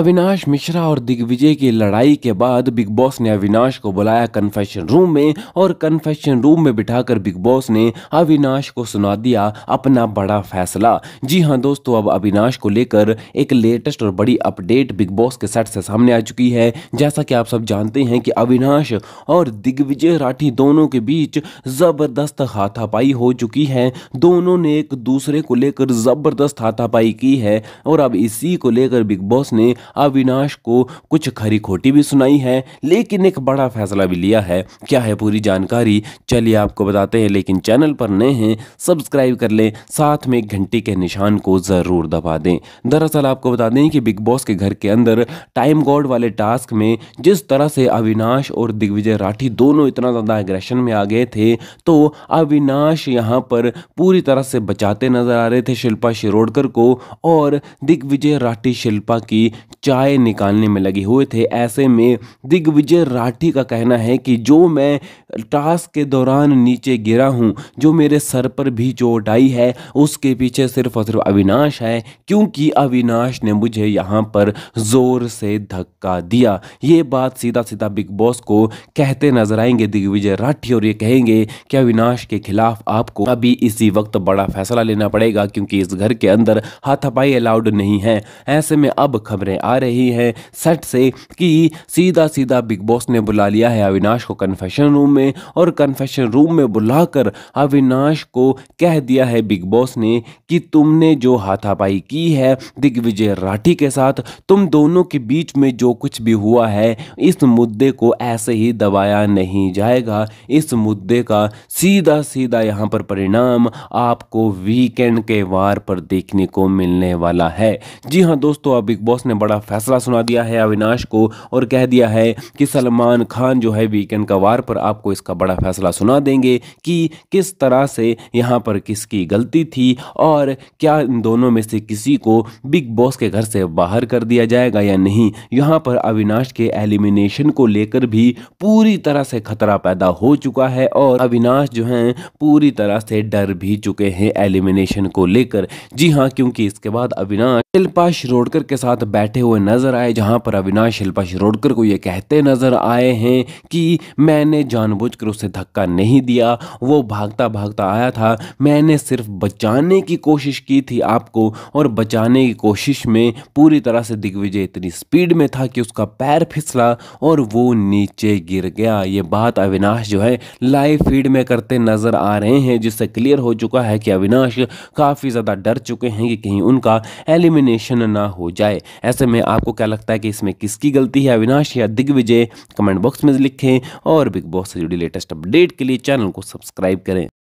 अविनाश मिश्रा और दिग्विजय की लड़ाई के बाद बिग बॉस ने अविनाश को बुलाया कन्फेशन रूम में और कन्फेशन रूम में बिठाकर बिग बॉस ने अविनाश को सुना दिया अपना बड़ा फैसला जी हाँ दोस्तों अब अविनाश को लेकर एक लेटेस्ट और बड़ी अपडेट बिग बॉस के सेट से सामने आ चुकी है जैसा कि आप सब जानते हैं कि अविनाश और दिग्विजय राठी दोनों के बीच जबरदस्त हाथापाई हो चुकी है दोनों ने एक दूसरे को लेकर जबरदस्त हाथापाई की है और अब इसी को लेकर बिग बॉस ने अविनाश को कुछ खरी खोटी भी सुनाई है लेकिन एक बड़ा फैसला भी लिया है क्या है पूरी जानकारी चलिए आपको बताते हैं लेकिन चैनल पर नए हैं सब्सक्राइब कर लें साथ में घंटी के निशान को ज़रूर दबा दें दरअसल आपको बता दें कि बिग बॉस के घर के अंदर टाइम गॉड वाले टास्क में जिस तरह से अविनाश और दिग्विजय राठी दोनों इतना ज़्यादा एग्रेशन में आ गए थे तो अविनाश यहाँ पर पूरी तरह से बचाते नजर आ रहे थे शिल्पा शिरोडकर को और दिग्विजय राठी शिल्पा की चाय निकालने में लगे हुए थे ऐसे में दिग्विजय राठी का कहना है कि जो मैं टास्क के दौरान नीचे गिरा हूँ जो मेरे सर पर भी चोट आई है उसके पीछे सिर्फ और सिर्फ अविनाश है क्योंकि अविनाश ने मुझे यहाँ पर ज़ोर से धक्का दिया ये बात सीधा सीधा बिग बॉस को कहते नजर आएंगे दिग्विजय राठी और ये कहेंगे कि अविनाश के खिलाफ आपको अभी इसी वक्त बड़ा फैसला लेना पड़ेगा क्योंकि इस घर के अंदर हाथापाई अलाउड नहीं है ऐसे में अब खबरें आ रही हैं सेट से कि सीधा सीधा बिग बॉस ने बुला लिया है अविनाश को कन्फेशन रूम में में और कन्फेशन रूम में बुलाकर अविनाश को कह दिया है बिग बॉस ने कि तुमने जो हाथापाई की है दिग्विजय राठी के साथ तुम दोनों के बीच में जो कुछ भी हुआ है इस मुद्दे को ऐसे ही दबाया नहीं जाएगा इस मुद्दे का सीधा सीधा यहाँ पर परिणाम आपको वीकेंड के वार पर देखने को मिलने वाला है जी हाँ दोस्तों अब बिग बॉस ने बड़ा फैसला सुना दिया है अविनाश को और कह दिया है कि सलमान खान जो है वीकेंड का वार पर आपको आपको इसका बड़ा फैसला सुना देंगे कि किस तरह से यहाँ पर किसकी गलती थी और क्या इन दोनों में से किसी को बिग बॉस के घर से बाहर कर दिया जाएगा या नहीं यहाँ पर अविनाश के एलिमिनेशन को लेकर भी पूरी तरह से खतरा पैदा हो चुका है और अविनाश जो हैं पूरी तरह से डर भी चुके हैं एलिमिनेशन को लेकर जी हाँ क्योंकि इसके बाद अविनाश शिल्पा शिरोडकर के साथ बैठे हुए नजर आए जहां पर अविनाश शिल्पा शिरोडकर को ये कहते नजर आए हैं कि मैंने जान जानबूझकर उसे धक्का नहीं दिया वो भागता भागता आया था मैंने सिर्फ बचाने की कोशिश की थी आपको और बचाने की कोशिश में पूरी तरह से दिग्विजय इतनी स्पीड में था कि उसका पैर फिसला और वो नीचे गिर गया ये बात अविनाश जो है लाइव फीड में करते नज़र आ रहे हैं जिससे क्लियर हो चुका है कि अविनाश काफ़ी ज़्यादा डर चुके हैं कि कहीं उनका एलिमिनेशन ना हो जाए ऐसे में आपको क्या लगता है कि इसमें किसकी गलती है अविनाश या दिग्विजय कमेंट बॉक्स में लिखें और बिग बॉस से वीडियो लेटेस्ट अपडेट के लिए चैनल को सब्सक्राइब करें